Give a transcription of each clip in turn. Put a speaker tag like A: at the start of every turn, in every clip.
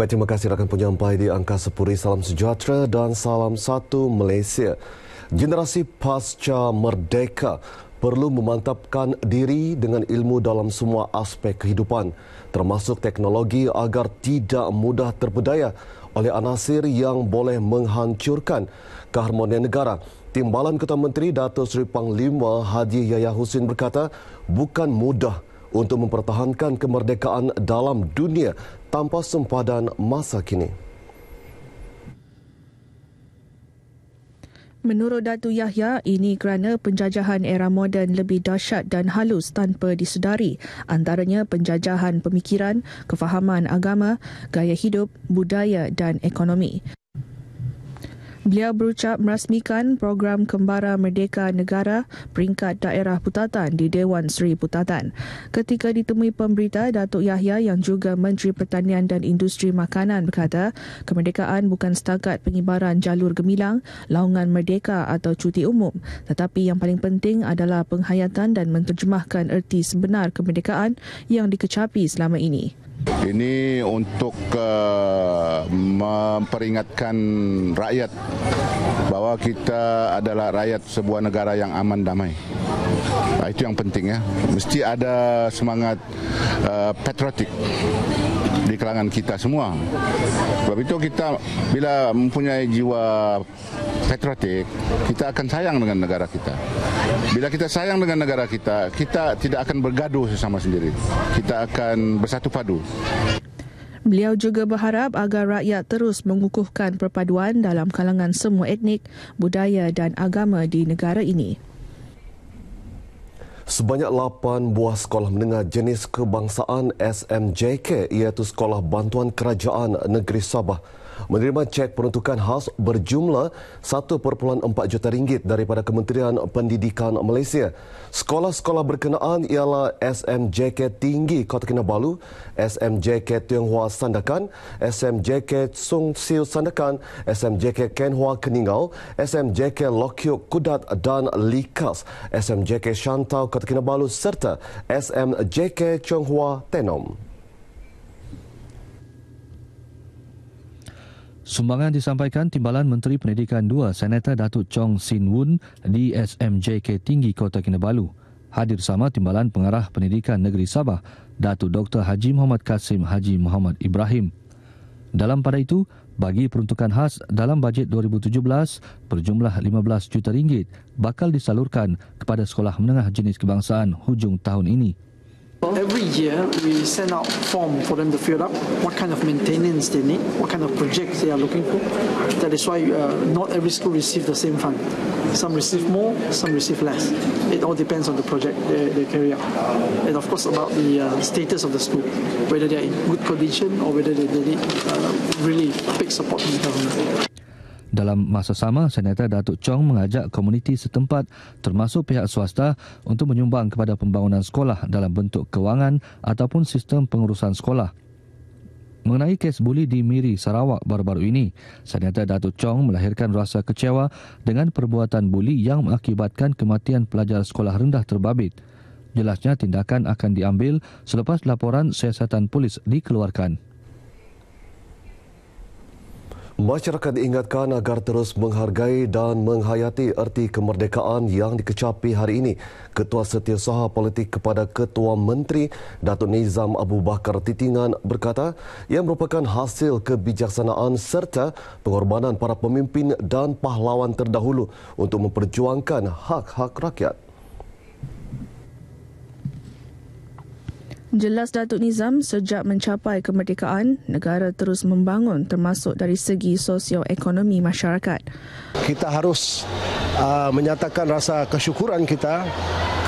A: Baik, terima kasih rakan penyampai di Angkasa Puri. Salam sejahtera dan salam satu Malaysia. Generasi pasca merdeka perlu memantapkan diri dengan ilmu dalam semua aspek kehidupan termasuk teknologi agar tidak mudah terpedaya oleh anasir yang boleh menghancurkan keharmonian negara. Timbalan Ketua Menteri Dato' Sri Panglima Haji Yahya Husin berkata, bukan mudah untuk mempertahankan kemerdekaan dalam dunia tanpa sempadan masa kini.
B: Menurut Datu Yahya, ini kerana penjajahan era moden lebih dahsyat dan halus tanpa disedari, antaranya penjajahan pemikiran, kefahaman agama, gaya hidup, budaya dan ekonomi. Beliau berucap merasmikan program Kembara Merdeka Negara peringkat daerah Putatan di Dewan Seri Putatan. Ketika ditemui pemberita, Datuk Yahya yang juga Menteri Pertanian dan Industri Makanan berkata, kemerdekaan bukan setakat pengibaran jalur gemilang, laungan merdeka atau cuti umum. Tetapi yang paling penting adalah penghayatan dan menterjemahkan erti sebenar kemerdekaan yang dikecapi selama ini.
A: Ini untuk uh, memperingatkan rakyat bahwa kita adalah rakyat sebuah negara yang aman damai. Nah, itu yang penting ya. Mesti ada semangat uh, patriotik di kalangan kita semua. Sebab itu kita bila mempunyai jiwa patriotik, kita akan sayang dengan negara kita. Bila kita sayang dengan negara kita, kita tidak akan bergaduh sesama sendiri. Kita akan bersatu padu.
B: Beliau juga berharap agar rakyat terus mengukuhkan perpaduan dalam kalangan semua etnik, budaya dan agama di negara ini.
A: Sebanyak 8 buah sekolah menengah jenis kebangsaan SMJK iaitu Sekolah Bantuan Kerajaan Negeri Sabah menerima cek peruntukan khas berjumlah 1.4 juta ringgit daripada Kementerian Pendidikan Malaysia. Sekolah-sekolah berkenaan ialah SMJK Tinggi Kota Kinabalu, SMJK Tiong Tionghoa Sandakan, SMJK Sung Siu Sandakan, SMJK Ken Kenhua Keningau, SMJK Lokyuk Kudat dan Likas, SMJK Shantau Kota Kinabalu serta SMJK Chong Chonghua Tenom.
C: Sumbangan disampaikan Timbalan Menteri Pendidikan II Senator Datuk Chong Sin Woon di SMJK Tinggi Kota Kinabalu. Hadir sama Timbalan Pengarah Pendidikan Negeri Sabah, Datuk Dr. Haji Muhammad Kasim Haji Muhammad Ibrahim. Dalam pada itu, bagi peruntukan khas dalam bajet 2017 berjumlah 15 juta ringgit bakal disalurkan kepada Sekolah Menengah Jenis Kebangsaan hujung tahun ini.
D: Every year, we send out form for them to fill up, what kind of maintenance
C: they need, what kind of projects they are looking for. That is why uh, not every school receives the same fund. Some receive more, some receive less. It all depends on the project they, they carry out. And of course about the uh, status of the school, whether they are in good condition or whether they, they need uh, really big support from the government. Dalam masa sama, Senator Datuk Chong mengajak komuniti setempat termasuk pihak swasta untuk menyumbang kepada pembangunan sekolah dalam bentuk kewangan ataupun sistem pengurusan sekolah. Mengenai kes buli di Miri, Sarawak baru-baru ini, Senator Datuk Chong melahirkan rasa kecewa dengan perbuatan buli yang mengakibatkan kematian pelajar sekolah rendah terbabit. Jelasnya tindakan akan diambil selepas laporan siasatan polis dikeluarkan.
A: Masyarakat diingatkan agar terus menghargai dan menghayati erti kemerdekaan yang dikecapi hari ini. Ketua Setiausaha Politik kepada Ketua Menteri Datuk Nizam Abu Bakar Titingan berkata ia merupakan hasil kebijaksanaan serta pengorbanan para pemimpin dan pahlawan terdahulu untuk memperjuangkan hak-hak rakyat.
B: Jelas Datuk Nizam, sejak mencapai kemerdekaan, negara terus membangun termasuk dari segi sosioekonomi masyarakat.
A: Kita harus uh, menyatakan rasa kesyukuran kita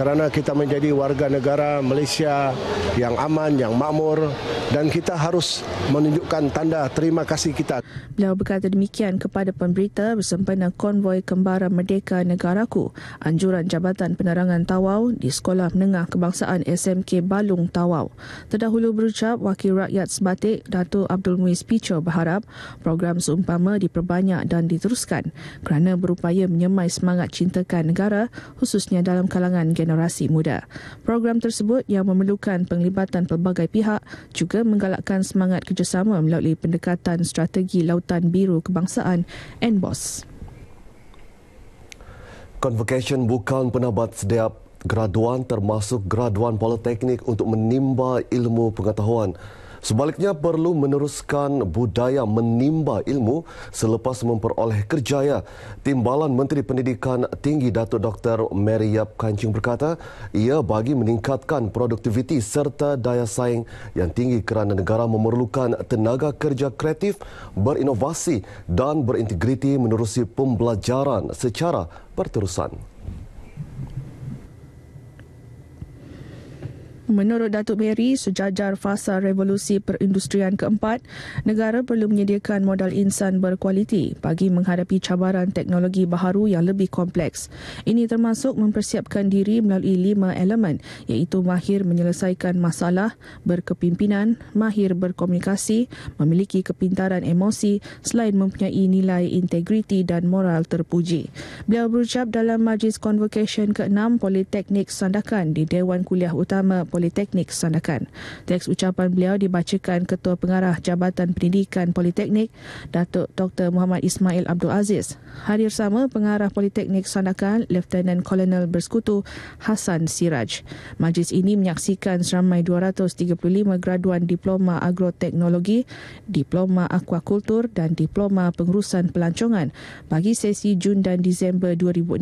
A: kerana kita menjadi warga negara Malaysia yang aman, yang makmur dan kita harus menunjukkan tanda terima kasih kita.
B: Beliau berkata demikian kepada pemberita bersempena konvoi kembara Merdeka Negaraku, anjuran Jabatan Penerangan Tawau di Sekolah Menengah Kebangsaan SMK Balung Tawau awal. Terdahulu berucap Wakil Rakyat Sebatik Dato Abdul Muiz Picho berharap program seumpama diperbanyak dan diteruskan kerana berupaya menyemai semangat cintakan negara khususnya dalam kalangan generasi muda. Program tersebut yang memerlukan penglibatan pelbagai pihak juga menggalakkan semangat kerjasama melalui pendekatan strategi Lautan Biru Kebangsaan NBOS.
A: Convocation bukan penabat setiap graduan termasuk graduan politeknik untuk menimba ilmu pengetahuan. Sebaliknya perlu meneruskan budaya menimba ilmu selepas memperoleh kerjaya. Timbalan Menteri Pendidikan Tinggi Datuk Dr. Mary Yap Kancing berkata, ia bagi meningkatkan produktiviti serta daya saing yang tinggi kerana negara memerlukan tenaga kerja kreatif, berinovasi dan berintegriti menerusi pembelajaran secara berterusan.
B: Menurut Datuk Berry, sejajar fasa revolusi perindustrian keempat, negara perlu menyediakan modal insan berkualiti bagi menghadapi cabaran teknologi baharu yang lebih kompleks. Ini termasuk mempersiapkan diri melalui lima elemen iaitu mahir menyelesaikan masalah, berkepimpinan, mahir berkomunikasi, memiliki kepintaran emosi selain mempunyai nilai integriti dan moral terpuji. Beliau berucap dalam majlis convocation ke-6 Politeknik Sandakan di Dewan Kuliah Utama Politeknik Politeknik Sandakan. Teks ucapan beliau dibacakan Ketua Pengarah Jabatan Pendidikan Politeknik Datuk Dr. Muhammad Ismail Abdul Aziz. Hadir sama Pengarah Politeknik Sandakan Lieutenant Colonel Bersekutu Hassan Siraj. Majlis ini menyaksikan seramai 235 graduan Diploma Agroteknologi, Diploma Aquakultur dan Diploma Pengurusan Pelancongan bagi sesi Jun dan Disember 2016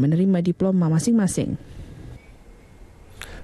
B: menerima diploma masing-masing.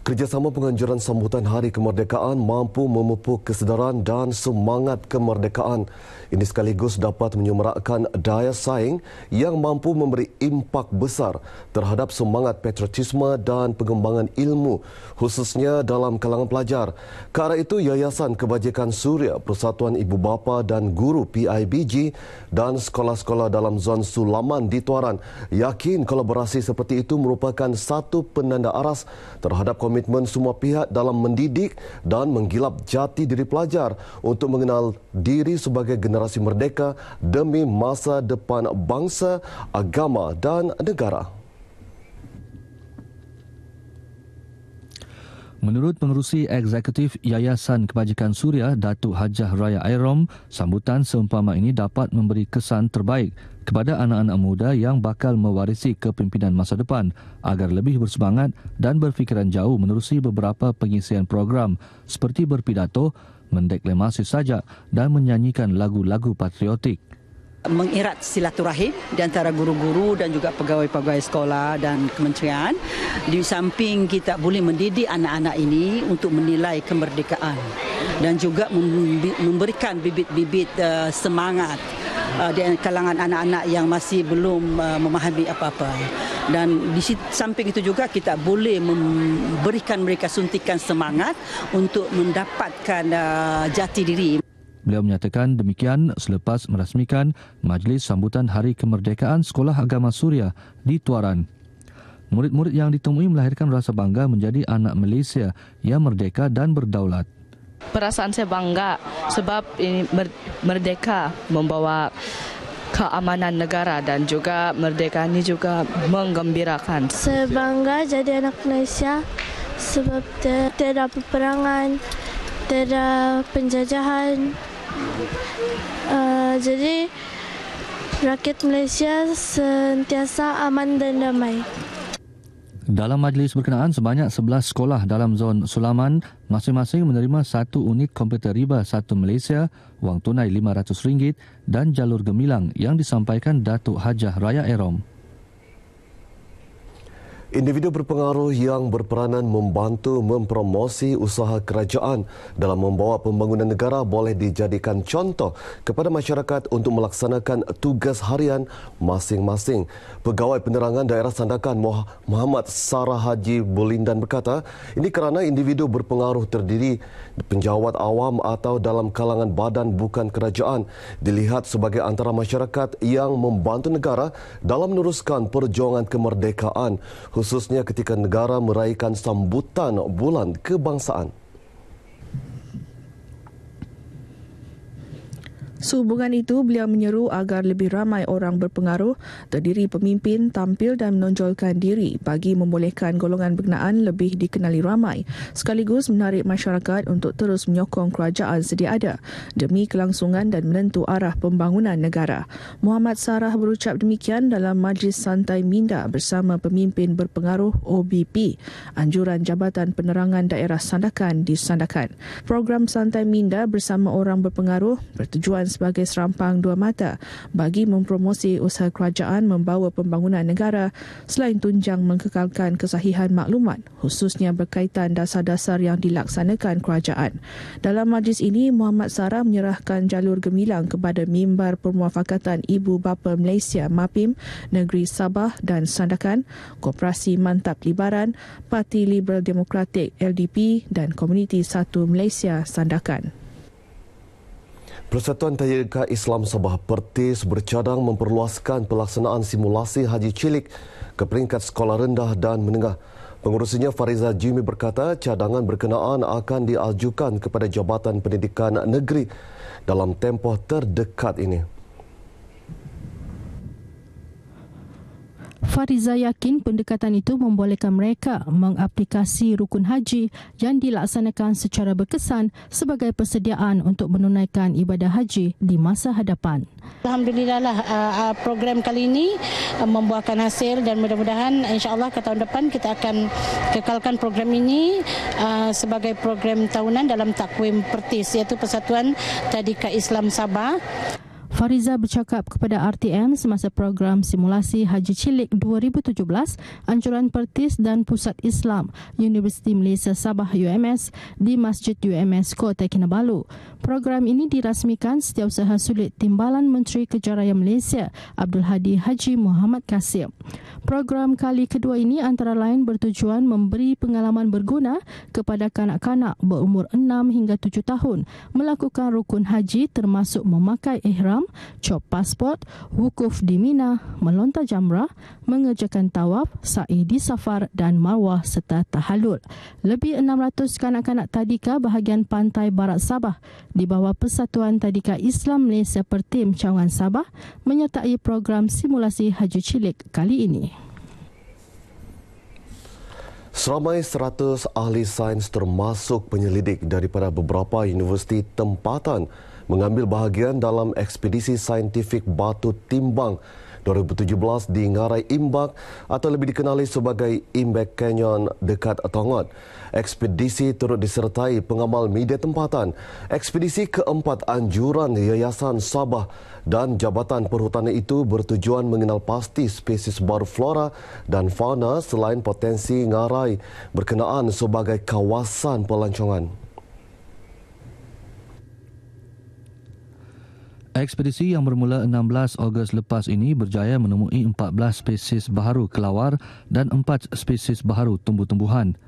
A: Kerjasama penganjuran sambutan Hari Kemerdekaan mampu memupuk kesedaran dan semangat kemerdekaan. Ini sekaligus dapat menyemerakkan daya saing yang mampu memberi impak besar terhadap semangat patriotisme dan pengembangan ilmu khususnya dalam kalangan pelajar. Ke itu, Yayasan Kebajikan Suria, Persatuan Ibu Bapa dan Guru PIBG dan sekolah-sekolah dalam zon Sulaman di Tuaran yakin kolaborasi seperti itu merupakan satu penanda aras terhadap komitmen komitmen semua pihak dalam mendidik dan menggilap jati diri pelajar untuk mengenal diri sebagai generasi merdeka demi masa depan bangsa, agama dan negara.
C: Menurut penerusi eksekutif Yayasan Kebajikan Suria, Datuk Hajah Raya Airom, sambutan seumpama ini dapat memberi kesan terbaik kepada anak-anak muda yang bakal mewarisi kepimpinan masa depan agar lebih bersemangat dan berfikiran jauh menerusi beberapa pengisian program seperti berpidato, mendeklamasi sajak dan menyanyikan lagu-lagu patriotik
D: mengirat silaturahim di antara guru-guru dan juga pegawai-pegawai sekolah dan kementerian di samping kita boleh mendidik anak-anak ini untuk menilai kemerdekaan dan juga memberikan bibit-bibit eh, semangat uh, di kalangan anak-anak yang masih belum uh, memahami apa-apa. Dan di samping itu juga kita boleh memberikan mereka suntikan semangat untuk mendapatkan uh, jati diri.
C: Beliau menyatakan demikian selepas merasmikan Majlis Sambutan Hari Kemerdekaan Sekolah Agama Suria di Tuaran. Murid-murid yang ditemui melahirkan rasa bangga menjadi anak Malaysia yang merdeka dan berdaulat
B: perasaan saya bangga sebab ini merdeka membawa keamanan negara dan juga merdeka ini juga menggembirakan. Saya bangga jadi anak Malaysia sebab
D: tiada peperangan, tidak penjajahan. Uh, jadi rakyat Malaysia sentiasa aman dan damai.
C: Dalam majlis berkenaan, sebanyak 11 sekolah dalam zon Sulaman masing-masing menerima satu unit komputer riba satu Malaysia, wang tunai RM500 dan jalur gemilang yang disampaikan Datuk Hajah Raya Erom.
A: Individu berpengaruh yang berperanan membantu mempromosi usaha kerajaan dalam membawa pembangunan negara boleh dijadikan contoh kepada masyarakat untuk melaksanakan tugas harian masing-masing. Pegawai Penerangan Daerah Sandakan Muhammad Sarah Haji Bulindan berkata, ini kerana individu berpengaruh terdiri penjawat awam atau dalam kalangan badan bukan kerajaan dilihat sebagai antara masyarakat yang membantu negara dalam meneruskan perjuangan kemerdekaan khususnya ketika negara meraihkan sambutan bulan kebangsaan.
B: Sehubungan itu, beliau menyeru agar lebih ramai orang berpengaruh terdiri pemimpin tampil dan menonjolkan diri bagi membolehkan golongan berkenaan lebih dikenali ramai sekaligus menarik masyarakat untuk terus menyokong kerajaan sedia ada demi kelangsungan dan menentu arah pembangunan negara. Muhammad Sarah berucap demikian dalam majlis santai minda bersama pemimpin berpengaruh OBP, Anjuran Jabatan Penerangan Daerah Sandakan di Sandakan. Program santai minda bersama orang berpengaruh bertujuan sebagai serampang dua mata bagi mempromosi usaha kerajaan membawa pembangunan negara selain tunjang mengekalkan kesahihan maklumat khususnya berkaitan dasar-dasar yang dilaksanakan kerajaan. Dalam majlis ini, Muhammad Sara menyerahkan jalur gemilang kepada Mimbar Permuafakatan Ibu Bapa Malaysia MAPIM Negeri Sabah dan Sandakan, Koperasi Mantap Libaran, Parti Liberal Demokratik LDP dan Komuniti Satu Malaysia Sandakan.
A: Persatuan Tayyidka Islam Sabah Pertis bercadang memperluaskan pelaksanaan simulasi haji cilik ke peringkat sekolah rendah dan menengah. Pengurusnya Fariza Jimmy berkata cadangan berkenaan akan diajukan kepada Jabatan Pendidikan Negeri dalam tempoh terdekat ini.
D: Fariza yakin pendekatan itu membolehkan mereka mengaplikasi rukun haji yang dilaksanakan secara berkesan sebagai persediaan untuk menunaikan ibadah haji di masa hadapan. Alhamdulillah lah, uh, uh, program kali ini uh, membuahkan hasil dan mudah-mudahan insyaAllah ke tahun depan kita akan kekalkan program ini sebagai program tahunan dalam takwim pertis iaitu Persatuan Tadika Islam Sabah. Fariza bercakap kepada RTM semasa program simulasi Haji Cilik 2017 Anjuran Pertis dan Pusat Islam Universiti Malaysia Sabah UMS di Masjid UMS Kota Kinabalu. Program ini dirasmikan setiausaha sulit Timbalan Menteri Kejaraya Malaysia Abdul Hadi Haji Muhammad Kasim. Program kali kedua ini antara lain bertujuan memberi pengalaman berguna kepada kanak-kanak berumur 6 hingga 7 tahun melakukan rukun haji termasuk memakai ihram haram, cop pasport, wukuf di Mina, melontar jamrah, mengerjakan tawaf, sa'i di safar dan marwah serta tahalul. Lebih 600 kanak-kanak tadika bahagian pantai barat Sabah di bawah Persatuan Tadika Islam Malaysia Pertim Cawangan Sabah menyertai program simulasi Haji Cilik kali ini.
A: Seramai 100 ahli sains termasuk penyelidik daripada beberapa universiti tempatan mengambil bahagian dalam ekspedisi saintifik Batu Timbang 2017 di Ngarai Imbak atau lebih dikenali sebagai Imbek Canyon dekat Tongod. Ekspedisi turut disertai pengamal media tempatan. Ekspedisi keempat anjuran Yayasan Sabah dan Jabatan Perhutanan itu bertujuan mengenal pasti spesies baru flora dan fauna selain potensi Ngarai berkenaan sebagai kawasan pelancongan.
C: Ekspedisi yang bermula 16 Ogos lepas ini berjaya menemui 14 spesies baharu kelawar dan 4 spesies baharu tumbuh-tumbuhan.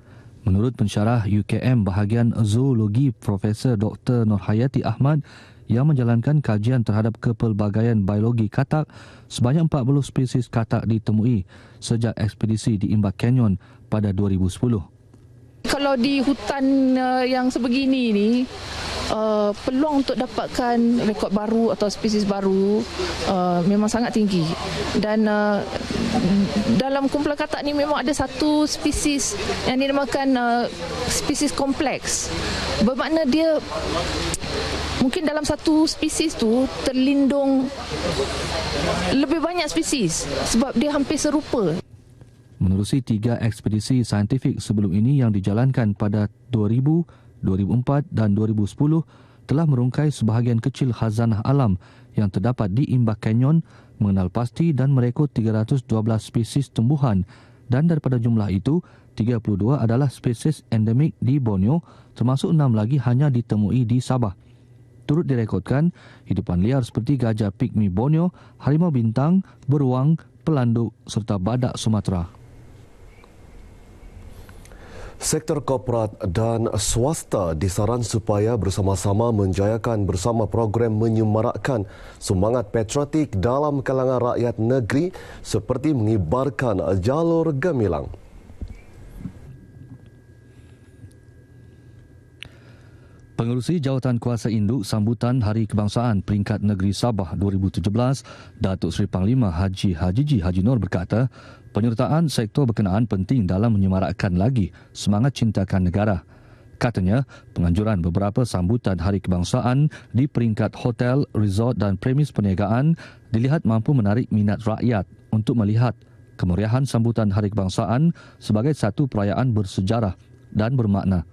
C: Menurut pensyarah UKM bahagian Zoologi Profesor Dr. Nurhayati Ahmad yang menjalankan kajian terhadap kepelbagaian biologi katak, sebanyak 40 spesies katak ditemui sejak ekspedisi di Imbak Canyon pada 2010.
D: Kalau di
B: hutan eh, yang sebegini ni, Uh, peluang untuk dapatkan rekod baru atau spesies baru uh, memang sangat tinggi dan uh,
D: dalam kumpulan katak ni memang ada satu spesies yang dinamakan uh, spesies kompleks bermakna dia mungkin dalam satu spesies tu terlindung lebih banyak spesies sebab dia hampir
C: serupa Menerusi tiga ekspedisi saintifik sebelum ini yang dijalankan pada 2000 2004 dan 2010 telah merungkai sebahagian kecil khazanah alam yang terdapat di Imbah Canyon, mengenal pasti dan merekod 312 spesies tumbuhan dan daripada jumlah itu, 32 adalah spesies endemik di Borneo termasuk 6 lagi hanya ditemui di Sabah. Turut direkodkan, hidupan liar seperti gajah pikmi Borneo, harimau bintang, beruang, pelanduk serta badak Sumatera.
A: Sektor korporat dan swasta disaran supaya bersama-sama menjayakan bersama program menyemarakkan semangat patriotik dalam kalangan rakyat negeri seperti mengibarkan jalur gemilang.
C: Pengerusi Jawatan Kuasa Induk Sambutan Hari Kebangsaan Peringkat Negeri Sabah 2017, Datuk Seri Panglima Haji Haji Hajiji Haji Nur berkata, penyertaan sektor berkenaan penting dalam menyemarakkan lagi semangat cintakan negara. Katanya, penganjuran beberapa sambutan Hari Kebangsaan di peringkat hotel, resort dan premis perniagaan dilihat mampu menarik minat rakyat untuk melihat kemeriahan sambutan Hari Kebangsaan sebagai satu perayaan bersejarah dan bermakna.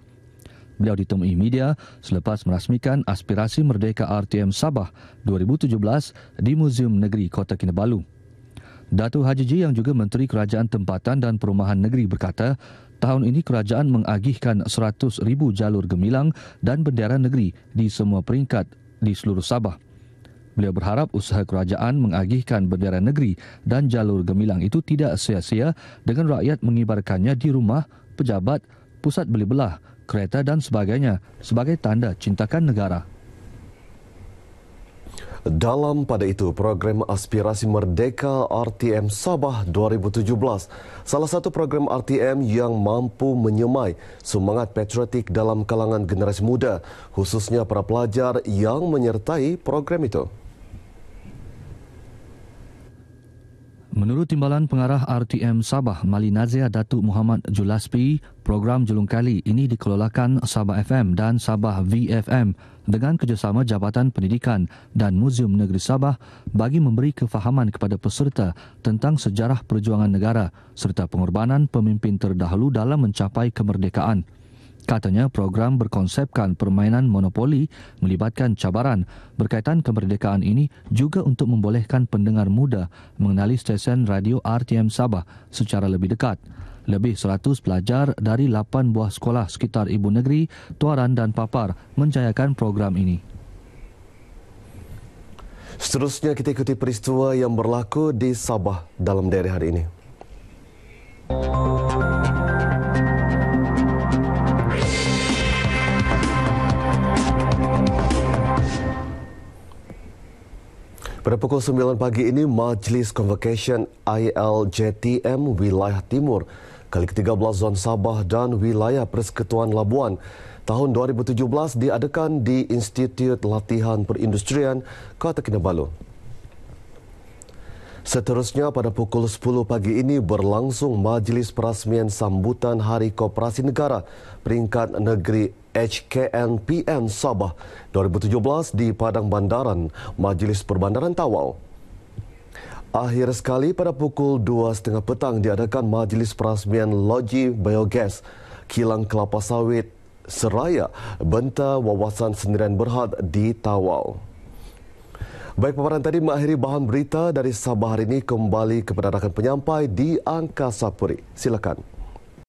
C: Beliau ditemui media selepas merasmikan aspirasi Merdeka RTM Sabah 2017 di Museum Negeri Kota Kinabalu. Datu Haji Ji yang juga Menteri Kerajaan Tempatan dan Perumahan Negeri berkata, tahun ini kerajaan mengagihkan 100,000 jalur gemilang dan bendera negeri di semua peringkat di seluruh Sabah. Beliau berharap usaha kerajaan mengagihkan bendera negeri dan jalur gemilang itu tidak sia-sia dengan rakyat mengibarkannya di rumah, pejabat, pusat beli belah, kereta dan sebagainya sebagai tanda cintakan negara.
A: Dalam pada itu, program Aspirasi Merdeka RTM Sabah 2017, salah satu program RTM yang mampu menyemai semangat patriotik dalam kalangan generasi muda, khususnya para pelajar yang menyertai program itu.
C: Menurut Timbalan Pengarah RTM Sabah, Malinazia Datuk Muhammad Julaspi, program Julung Kali ini dikelolakan Sabah FM dan Sabah VFM dengan kerjasama Jabatan Pendidikan dan Muzium Negeri Sabah bagi memberi kefahaman kepada peserta tentang sejarah perjuangan negara serta pengorbanan pemimpin terdahulu dalam mencapai kemerdekaan. Katanya program berkonsepkan permainan monopoli melibatkan cabaran berkaitan kemerdekaan ini juga untuk membolehkan pendengar muda mengenali stesen radio RTM Sabah secara lebih dekat. Lebih 100 pelajar dari 8 buah sekolah sekitar Ibu Negeri, Tuaran dan Papar menjayakan program ini.
A: Seterusnya kita ikuti peristiwa yang berlaku di Sabah dalam daerah hari ini. Pada pukul 9 pagi ini, Majlis Convocation ILJTM Wilayah Timur kali ke-13 Zon Sabah dan Wilayah Persekutuan Labuan tahun 2017 diadakan di Institut Latihan Perindustrian Kota Kinabalu. Seterusnya pada pukul 10 pagi ini berlangsung Majlis Perasmian Sambutan Hari Koperasi Negara peringkat negeri HKNPN Sabah 2017 di Padang Bandaran, Majlis Perbandaran Tawau. Akhir sekali pada pukul 2.30 petang diadakan Majlis Perasmian Logi Biogas Kilang Kelapa Sawit Seraya Benta Wawasan Sendirian Berhad di Tawau. Baik paparan tadi mengakhiri bahan berita dari Sabah hari ini kembali kepada rakan penyampai di Angkasa Puri. Silakan.